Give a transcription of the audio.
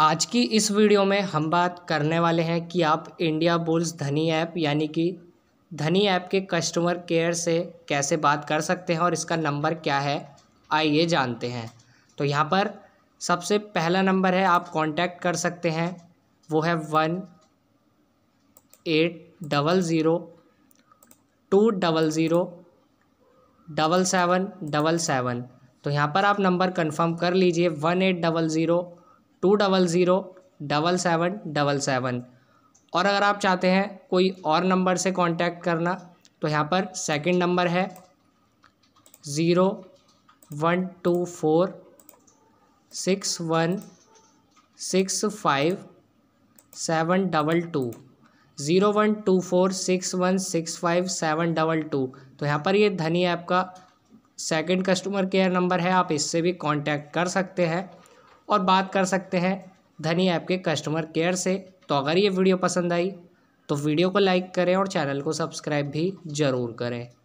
आज की इस वीडियो में हम बात करने वाले हैं कि आप इंडिया बुल्स धनी ऐप यानी कि धनी ऐप के कस्टमर केयर से कैसे बात कर सकते हैं और इसका नंबर क्या है आइए जानते हैं तो यहाँ पर सबसे पहला नंबर है आप कांटेक्ट कर सकते हैं वो है one eight double zero two double zero double seven double seven तो यहाँ पर आप नंबर कंफर्म कर लीजिए one eight double zero two double zero double seven double seven और अगर आप चाहते हैं कोई और नंबर से कांटेक्ट करना तो यहाँ पर सेकंड नंबर है zero one two four six one six five seven double two zero one two four six one six five seven double two तो यहाँ पर ये धनी ऐप का सेकंड कस्टमर केयर नंबर है आप इससे भी कांटेक्ट कर सकते हैं और बात कर सकते हैं धनी ऐप के कस्टमर केयर से तो अगर ये वीडियो पसंद आई तो वीडियो को लाइक करें और चैनल को सब्सक्राइब भी ज़रूर करें